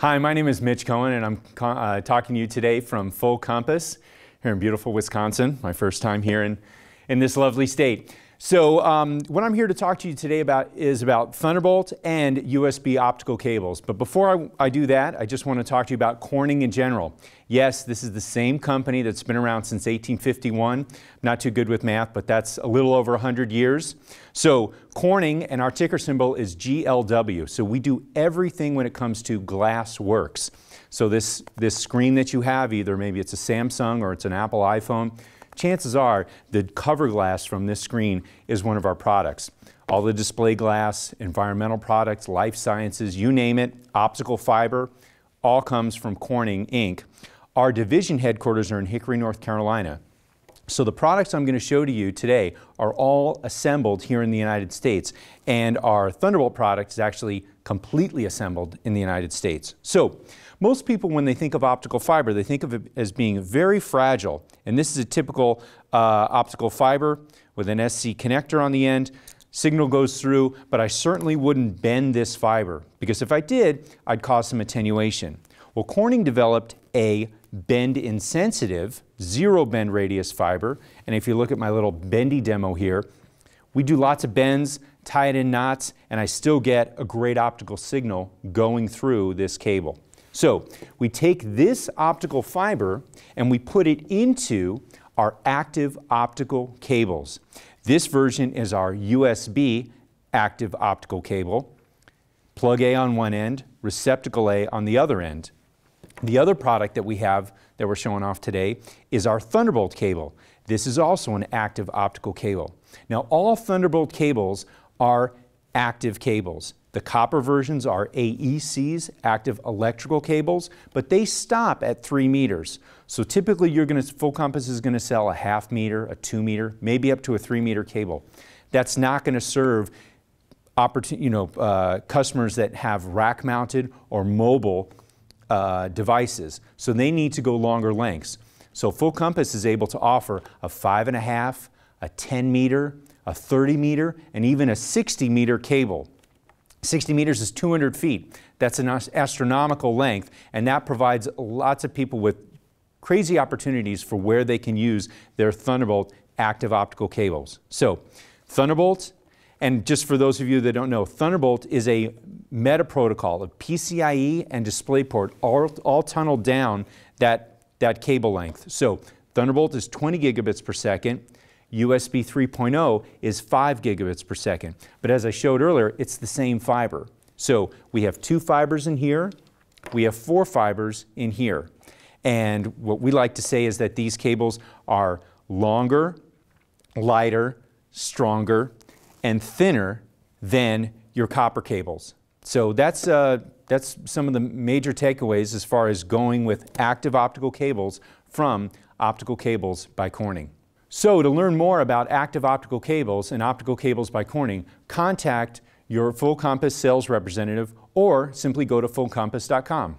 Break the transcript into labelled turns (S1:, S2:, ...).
S1: Hi, my name is Mitch Cohen, and I'm uh, talking to you today from Full Compass here in beautiful Wisconsin, my first time here in, in this lovely state. So um, what I'm here to talk to you today about is about Thunderbolt and USB optical cables. But before I, I, do that, I just want to talk to you about Corning in general. Yes, this is the same company that's been around since 1851. Not too good with math, but that's a little over 100 years. So Corning and our ticker symbol is GLW. So we do everything when it comes to glass works. So this, this screen that you have, either maybe it's a Samsung or it's an Apple iPhone, chances are the cover glass from this screen is one of our products. All the display glass, environmental products, life sciences, you name it, optical fiber, all comes from Corning Inc. Our division headquarters are in Hickory, North Carolina. So the products I'm going to show to you today are all assembled here in the United States, and our Thunderbolt product is actually completely assembled in the United States. So most people, when they think of optical fiber, they think of it as being very fragile. And this is a typical uh, optical fiber with an SC connector on the end. Signal goes through, but I certainly wouldn't bend this fiber because if I did, I'd cause some attenuation. Well, Corning developed a bend insensitive, zero bend radius fiber. And if you look at my little bendy demo here, we do lots of bends, tie it in knots, and I still get a great optical signal going through this cable. So we take this optical fiber and we put it into our active optical cables. This version is our USB active optical cable. Plug A on one end, receptacle A on the other end. The other product that we have that we're showing off today is our Thunderbolt cable. This is also an active optical cable. Now, all Thunderbolt cables are active cables. The copper versions are AECs, active electrical cables, but they stop at three meters. So typically you're gonna, Full Compass is gonna sell a half meter, a two meter, maybe up to a three meter cable. That's not gonna serve you know, uh, customers that have rack mounted or mobile uh, devices. So they need to go longer lengths. So Full Compass is able to offer a five and a half, a 10 meter, a 30 meter, and even a 60 meter cable. 60 meters is 200 feet. That's an astronomical length, and that provides lots of people with crazy opportunities for where they can use their Thunderbolt active optical cables. So, Thunderbolt, and just for those of you that don't know, Thunderbolt is a meta protocol of PCIe and DisplayPort all, all tunneled down that that cable length. So Thunderbolt is 20 gigabits per second. USB 3.0 is 5 gigabits per second. But as I showed earlier, it's the same fiber. So we have two fibers in here. We have four fibers in here. And what we like to say is that these cables are longer, lighter, stronger, and thinner than your copper cables. So that's uh, that's some of the major takeaways as far as going with active optical cables from Optical Cables by Corning. So to learn more about active optical cables and optical cables by Corning, contact your Full Compass sales representative or simply go to fullcompass.com.